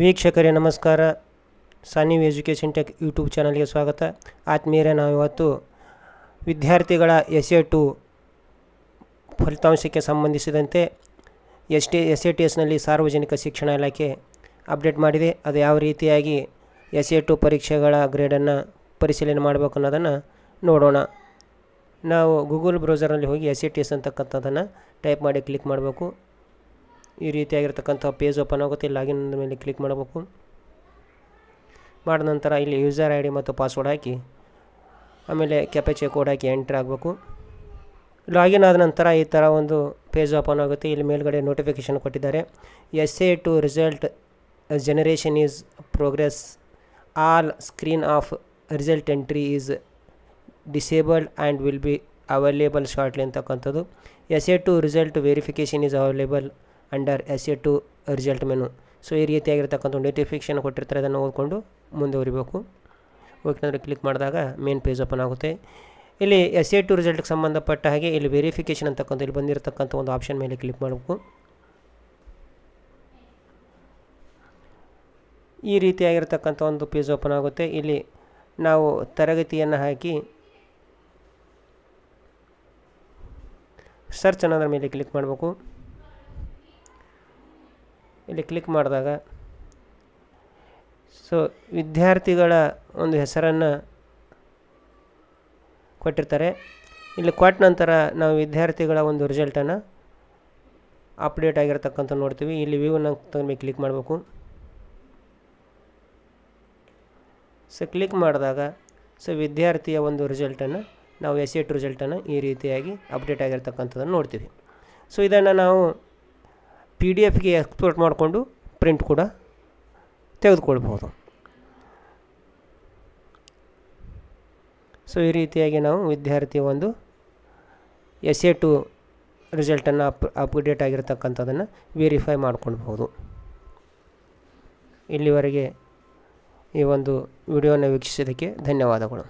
ವೀಕ್ಷಕರೇ ನಮಸ್ಕಾರ ಸಾನಿವ್ education tech YouTube ಚಾನಲ್ಗೆ ಸ್ವಾಗತ ಆತ್ಮೀಯರೇ ನಾವು ಇವತ್ತು ವಿದ್ಯಾರ್ಥಿಗಳ ಎಸ್ ಎ ಟು ಫಲಿತಾಂಶಕ್ಕೆ ಸಂಬಂಧಿಸಿದಂತೆ S T S A T ಎಸ್ನಲ್ಲಿ ಸಾರ್ವಜನಿಕ ಶಿಕ್ಷಣ ಇಲಾಖೆ ಅಪ್ಡೇಟ್ ಮಾಡಿದೆ ಅದು ಯಾವ ರೀತಿಯಾಗಿ ಎಸ್ ಎ ಟು ಪರೀಕ್ಷೆಗಳ ಗ್ರೇಡನ್ನು ಪರಿಶೀಲನೆ ಮಾಡಬೇಕು ಅನ್ನೋದನ್ನು ನೋಡೋಣ ನಾವು ಗೂಗಲ್ ಬ್ರೌಸರ್ನಲ್ಲಿ ಹೋಗಿ ಎಸ್ ಎ ಟಿ ಎಸ್ ಅಂತಕ್ಕಂಥದ್ದನ್ನು ಟೈಪ್ ಮಾಡಿ ಕ್ಲಿಕ್ ಮಾಡಬೇಕು ಈ ರೀತಿಯಾಗಿರ್ತಕ್ಕಂಥ ಪೇಜ್ ಓಪನ್ ಆಗುತ್ತೆ ಲಾಗಿನ್ ಮೇಲೆ ಕ್ಲಿಕ್ ಮಾಡಬೇಕು ಮಾಡಿದ ನಂತರ ಇಲ್ಲಿ ಯೂಸರ್ ಐ ಡಿ ಮತ್ತು ಪಾಸ್ವರ್ಡ್ ಹಾಕಿ ಆಮೇಲೆ ಕೆಪೆಚೆ ಕೋಡ್ ಹಾಕಿ ಎಂಟ್ರ್ ಆಗಬೇಕು ಲಾಗಿನ್ ಆದ ನಂತರ ಈ ಥರ ಒಂದು ಪೇಜ್ ಓಪನ್ ಆಗುತ್ತೆ ಇಲ್ಲಿ ಮೇಲ್ಗಡೆ ನೋಟಿಫಿಕೇಷನ್ ಕೊಟ್ಟಿದ್ದಾರೆ S A two result generation is progress all screen of result entry is disabled and will be available shortly ಅಂತಕ್ಕಂಥದ್ದು S A two result verification is available under S A two result menu so ಈ ರೀತಿಯಾಗಿರ್ತಕ್ಕಂಥ notification ಕೊಟ್ಟಿರ್ತಾರೆ ಅದನ್ನು ಓದ್ಕೊಂಡು ಮುಂದುವರಿಬೇಕು ಓಕೆನಾದ್ರೆ click ಮಾಡಿದಾಗ main page open ಆಗುತ್ತೆ ಇಲ್ಲಿ ಎಸ್ ಎ ಟು ರಿಸಲ್ಟ್ಗೆ ಸಂಬಂಧಪಟ್ಟ ಹಾಗೆ ಇಲ್ಲಿ ವೆರಿಫಿಕೇಷನ್ ಅಂತಕ್ಕಂಥ ಇಲ್ಲಿ ಬಂದಿರತಕ್ಕಂಥ ಒಂದು ಆಪ್ಷನ್ ಮೇಲೆ ಕ್ಲಿಕ್ ಮಾಡಬೇಕು ಈ ರೀತಿಯಾಗಿರ್ತಕ್ಕಂಥ ಒಂದು ಪೇಜ್ ಓಪನ್ ಆಗುತ್ತೆ ಇಲ್ಲಿ ನಾವು ತರಗತಿಯನ್ನು ಹಾಕಿ ಸರ್ಚ್ ಅನ್ನೋದ್ರ ಮೇಲೆ ಕ್ಲಿಕ್ ಮಾಡಬೇಕು ಇಲ್ಲಿ ಕ್ಲಿಕ್ ಮಾಡಿದಾಗ ಸೊ ವಿದ್ಯಾರ್ಥಿಗಳ ಒಂದು ಹೆಸರನ್ನು ಕೊಟ್ಟಿರ್ತಾರೆ ಇಲ್ಲಿ ಕೊಟ್ಟ ನಂತರ ನಾವು ವಿದ್ಯಾರ್ಥಿಗಳ ಒಂದು ರಿಸಲ್ಟನ್ನು ಅಪ್ಡೇಟ್ ಆಗಿರತಕ್ಕಂಥ ನೋಡ್ತೀವಿ ಇಲ್ಲಿ ವ್ಯೂನ ತಗೊಂಡು ಕ್ಲಿಕ್ ಮಾಡಬೇಕು ಸೊ ಕ್ಲಿಕ್ ಮಾಡಿದಾಗ ಸೊ ವಿದ್ಯಾರ್ಥಿಯ ಒಂದು ರಿಸಲ್ಟನ್ನು ನಾವು ಎಸ್ ಎಟ್ ರಿಸಲ್ಟನ್ನು ಈ ರೀತಿಯಾಗಿ ಅಪ್ಡೇಟ್ ಆಗಿರ್ತಕ್ಕಂಥದ್ದನ್ನು ನೋಡ್ತೀವಿ ಸೊ ಇದನ್ನು ನಾವು ಪಿ ಡಿ ಎಫ್ಗೆ ಎಕ್ಸ್ಪೋರ್ಟ್ ಮಾಡಿಕೊಂಡು ಪ್ರಿಂಟ್ ಕೂಡ ತೆಗೆದುಕೊಳ್ಬೋದು ಸೊ ಈ ರೀತಿಯಾಗಿ ನಾವು ವಿದ್ಯಾರ್ಥಿ ಒಂದು ಎಸ್ ಎ ಟು ರಿಸಲ್ಟನ್ನು ಅಪ್ ಅಪ್ಡೇಟ್ ಆಗಿರತಕ್ಕಂಥದ್ದನ್ನು ವೆರಿಫೈ ಮಾಡ್ಕೊಳ್ಬೋದು ಇಲ್ಲಿವರೆಗೆ ಈ ಒಂದು ವಿಡಿಯೋನ ವೀಕ್ಷಿಸೋದಕ್ಕೆ ಧನ್ಯವಾದಗಳು